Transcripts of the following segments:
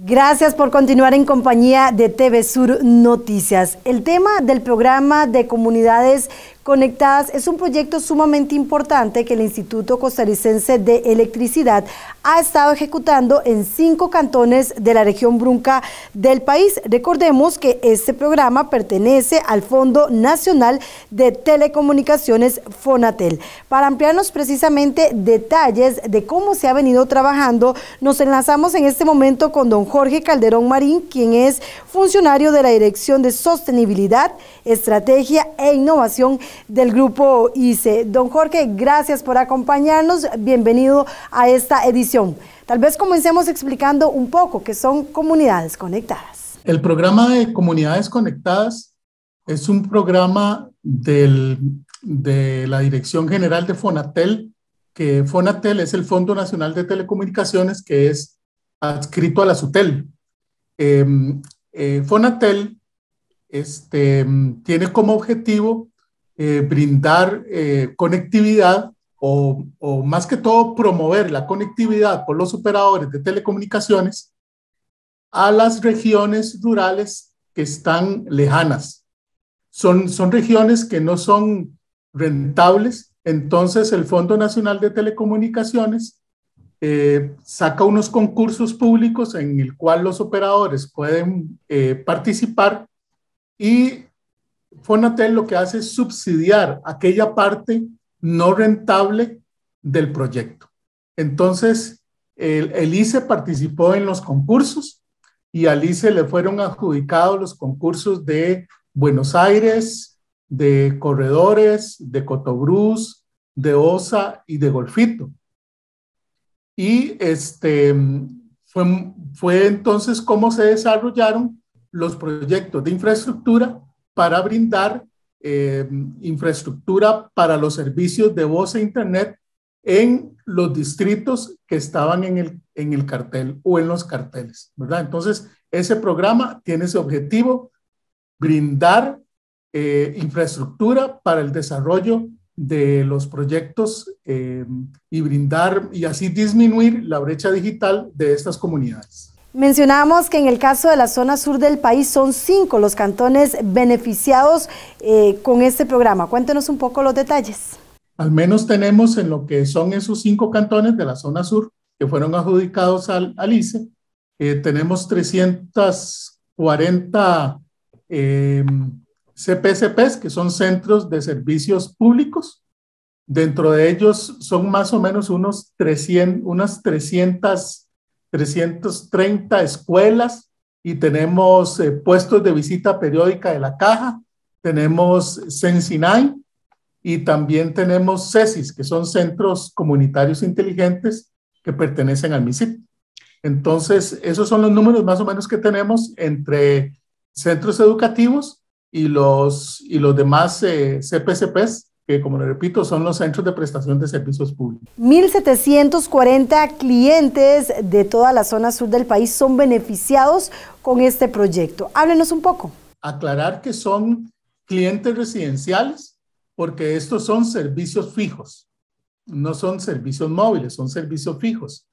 Gracias por continuar en compañía de TV Sur Noticias. El tema del programa de comunidades conectadas es un proyecto sumamente importante que el Instituto Costarricense de Electricidad ha estado ejecutando en cinco cantones de la región brunca del país. Recordemos que este programa pertenece al Fondo Nacional de Telecomunicaciones Fonatel. Para ampliarnos precisamente detalles de cómo se ha venido trabajando, nos enlazamos en este momento con don Jorge Calderón Marín, quien es funcionario de la Dirección de Sostenibilidad, Estrategia e Innovación del Grupo ICE. Don Jorge, gracias por acompañarnos. Bienvenido a esta edición. Tal vez comencemos explicando un poco qué son comunidades conectadas. El programa de comunidades conectadas es un programa de la Dirección General de Fonatel, que Fonatel es el Fondo Nacional de Telecomunicaciones, que es adscrito a la SUTEL. Em, eh, Fonatel este, tiene como objetivo eh, brindar eh, conectividad o, o, más que todo promover la conectividad por los operadores de telecomunicaciones a las regiones rurales que están lejanas. Son, son regiones que no son rentables, entonces el Fondo Nacional de Telecomunicaciones eh, saca unos concursos públicos en el cual los operadores pueden eh, participar y Fonatel lo que hace es subsidiar aquella parte no rentable del proyecto. Entonces, el, ICE participó en los concursos y al ICE le fueron adjudicados los concursos de Buenos Aires, de Corredores, de Cotobruz, de OSA y de Golfito. Y este, fue, fue entonces cómo se desarrollaron los proyectos de infraestructura para brindar eh, infraestructura para los servicios de voz e internet en los distritos que estaban en el, en el cartel o en los carteles, ¿verdad? Entonces, ese programa tiene ese objetivo, brindar eh, infraestructura para el desarrollo de los proyectos eh, y brindar y así disminuir la brecha digital de estas comunidades. Mencionamos que en el caso de la zona sur del país son cinco los cantones beneficiados eh, con este programa. Cuéntenos un poco los detalles. Al menos tenemos en lo que son esos cinco cantones de la zona sur que fueron adjudicados al, ICE, eh, tenemos 340 eh, CPSPs, que son centros de servicios públicos. Dentro de ellos son más o menos unos 300, unas 300, 330 escuelas y tenemos eh, puestos de visita periódica de la caja, tenemos Sensinay y también tenemos CESIS, que son centros comunitarios inteligentes que pertenecen al MISIP. Entonces, esos son los números más o menos que tenemos entre centros educativos y los, y los demás eh, CPSPs que como le repito, son los centros de prestación de servicios públicos. 1.740 clientes de toda la zona sur del país son beneficiados con este proyecto. Háblenos un poco. Aclarar que son clientes residenciales porque estos son servicios fijos, no son servicios móviles, son servicios fijos.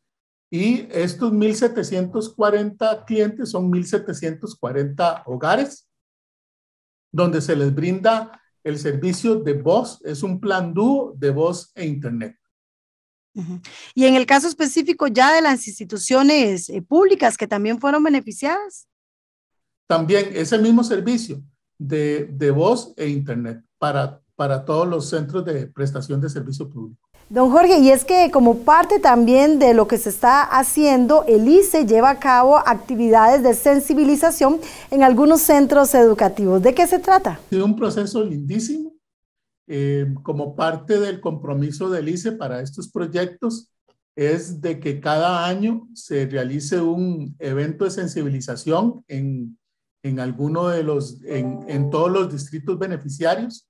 Y estos 1.740 clientes son 1.740 hogares donde se les brinda el servicio de voz, es un plan dúo de voz e internet. Y en el caso específico ya de las instituciones eh, públicas que también fueron beneficiadas. También ese mismo servicio de, de voz e internet para, para todos los centros de prestación de servicio público. Don Jorge, y es que como parte también de lo que se está haciendo, el ICE lleva a cabo actividades de sensibilización en algunos centros educativos. ¿De qué se trata? Es un proceso lindísimo. Eh, como parte del compromiso del ICE para estos proyectos, es de que cada año se realice un evento de sensibilización en, en, alguno de los, en todos los distritos beneficiarios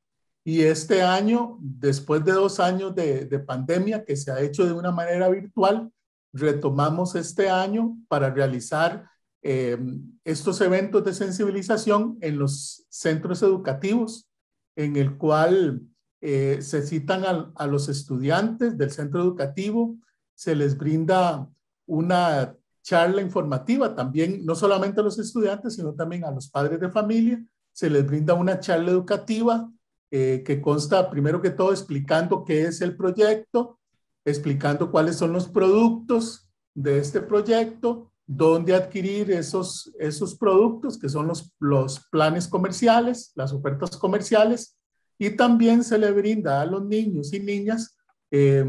y este año, después de dos años de, pandemia que se ha hecho de una manera virtual, retomamos este año para realizar eh, estos eventos de sensibilización en los centros educativos, en el cual eh, se citan a los estudiantes del centro educativo, se les brinda una charla informativa también, no solamente a los estudiantes, sino también a los padres de familia, se les brinda una charla educativa eh, que consta primero que todo explicando qué es el proyecto, explicando cuáles son los productos de este proyecto, dónde adquirir esos, esos productos, que son los, los planes comerciales, las ofertas comerciales, y también se le brinda a los niños y niñas eh,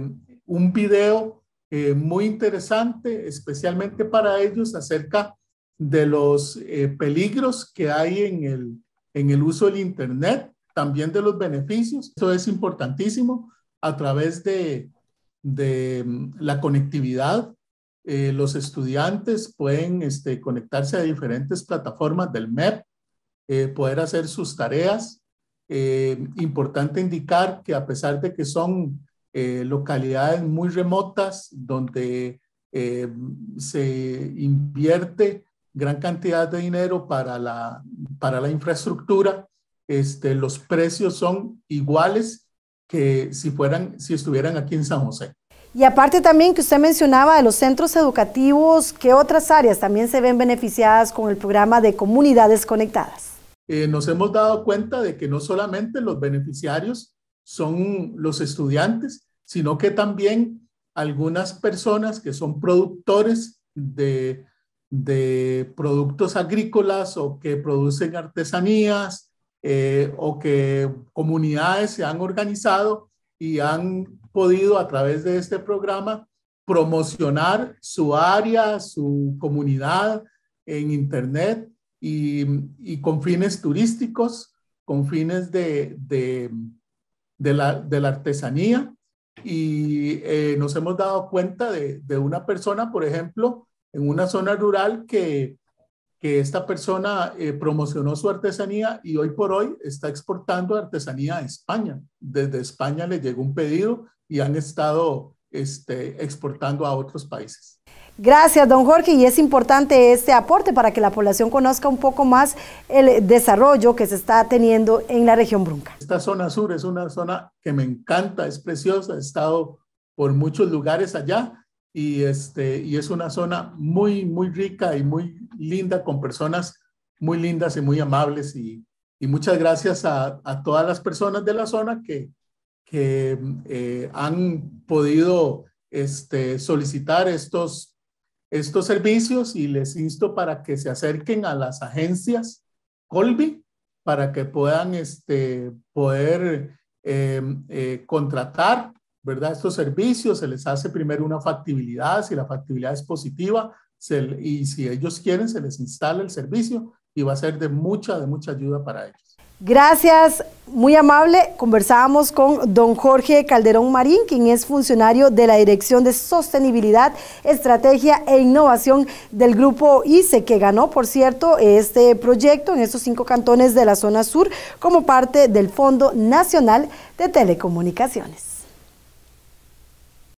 un video eh, muy interesante, especialmente para ellos, acerca de los peligros que hay en el, en el uso del Internet, también de los beneficios. eso es importantísimo a través de, de mm, la conectividad. Eh, los estudiantes pueden este, conectarse a diferentes plataformas del MEP, eh, poder hacer sus tareas. Eh, importante indicar que a pesar de que son localidades muy remotas donde se invierte gran cantidad de dinero para la, para la infraestructura, este, los precios son iguales que si, fueran, si estuvieran aquí en San José. Y aparte también que usted mencionaba de los centros educativos, ¿qué otras áreas también se ven beneficiadas con el programa de comunidades conectadas? Eh, nos hemos dado cuenta de que no solamente los beneficiarios son los estudiantes, sino que también algunas personas que son productores de, de productos agrícolas o que producen artesanías eh, o que comunidades se han organizado y han podido a través de este programa promocionar su área, su comunidad en Internet y, con fines turísticos, con fines de, de, la, de la, artesanía. Y eh, nos hemos dado cuenta de, una persona, por ejemplo, en una zona rural que que esta persona eh, promocionó su artesanía y hoy por hoy está exportando artesanía a España. Desde España le llegó un pedido y han estado este, exportando a otros países. Gracias, don Jorge. Y es importante este aporte para que la población conozca un poco más el desarrollo que se está teniendo en la región Brunca. Esta zona sur es una zona que me encanta, es preciosa. He estado por muchos lugares allá y, este, y es una zona muy, muy rica y muy linda con personas muy lindas y muy amables y, muchas gracias a, todas las personas de la zona que, que eh, han podido este, solicitar estos, estos servicios y les insto para que se acerquen a las agencias Colby para que puedan este, poder eh, eh, contratar ¿verdad? Estos servicios se les hace primero una factibilidad, si la factibilidad es positiva y si ellos quieren, se les instala el servicio y va a ser de mucha, de mucha ayuda para ellos. Gracias, muy amable. Conversábamos con don Jorge Calderón Marín, quien es funcionario de la Dirección de Sostenibilidad, Estrategia e Innovación del Grupo ICE, que ganó, por cierto, este proyecto en estos cinco cantones de la zona sur como parte del Fondo Nacional de Telecomunicaciones.